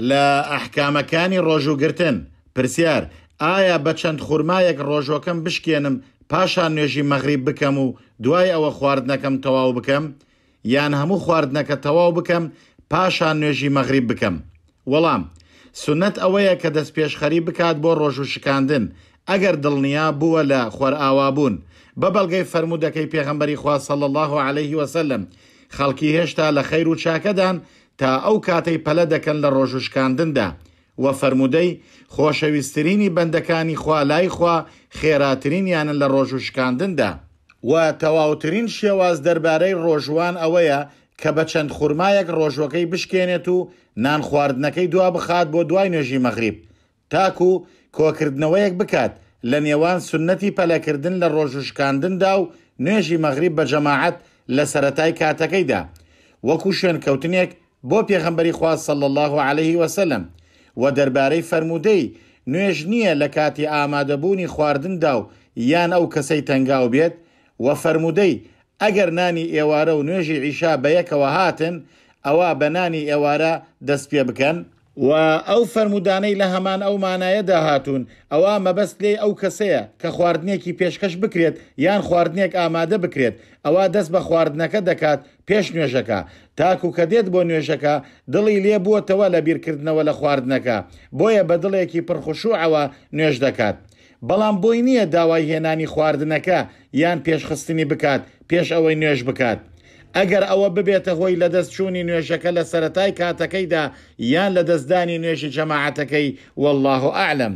لە ئەحکامەکانی ڕۆژوگرتن پرسیار ئایا بە چەند خورمایەک ڕۆژەکەم بشکێنم پاشان نوێژی مەغریب بکەم و دوای ئەوە خواردنەکەم تەواو بکەم یان هەموو خواردنەکە تەواو بکەم پاشان نوێژی مەغریب بکەم وەڵام سنت ئەوەیە کە دەست پێشخەری بکات بۆ ڕۆژ و شکاندن ئەگەر دڵنیا بووە لە خۆرئاوا بوون بە بەڵگەی فرەرمودەکەی پێغمبەری خوا سەڵ الله عليه وسلم خەڵکی هێشتا لە خەیر و چاکەدان تا ئەو کاتەی پەلە دەکەن لە ڕۆژشکاندندا وە فرەرمودەی خۆشەویستترینی بەندەکانی خوا لای خوا خێراترین یانن لە ڕۆژشکاندندا و تەواوترین شێواز دەربارەی ڕۆژوان ئەوەیە کە بە چەند خورمایەک ڕۆژوەکەی بشکێنێت و نان خواردنەکەی دوا بخات بۆ دوای نوێژی مەغریب تاکو کۆکردنەوەیەک بکات لە نێوان سنەتی پەلەکردن لە ڕۆژشکاندندا و نوێژی مەغریب بە جەماعەت لە سەتای کاتەکەیدا وەکو شوێنکەوتنێک بۆ پێغەمبەری خواز سەل الله عليه وسلم و دەربارەی فرەرمودەی نوێژ نییە لە کاتی ئامادەبوونی خواردندا و یان ئەو کەسەی تەنگاو بێت و فرەرمودەی ئەگەر نانی ئێوارە و نوێژی عیشا بە یەکەوە هاتن ئەوە بە نانی ئێوارە دەست پێ بکەن و ئەو فەرمودانەی لە هەمان ئەو مانایەدا هاتوون ئەوە مەبەست لێ ئەو کەسەیە کە خواردنێکی پێشکەش بکرێت یان خواردنێک ئامادە بکرێت ئەوە دەست بە خواردنەکە دەکات پێش نوێژەکە تاکو کە دێت بۆ نوێژەکە دڵی لێ بووتەوە لە بیرکردنەوە لە خواردنەکە بۆیە بە دڵێکی پرخوشوعەوە نوێژ دەکات. بەڵام بۆی نییە داوای هێنانی خواردنەکە یان پێشخستنی بکات پێش ئەوەی نوێژ بکات. ئەگەر ئەوە ببێتە هۆی لە دەستچوونی نوێژەکە لە سەتای کاتەکەیدا یان لە دەستدانی نوێژی جەماعەتەکەی والله ئاعلم.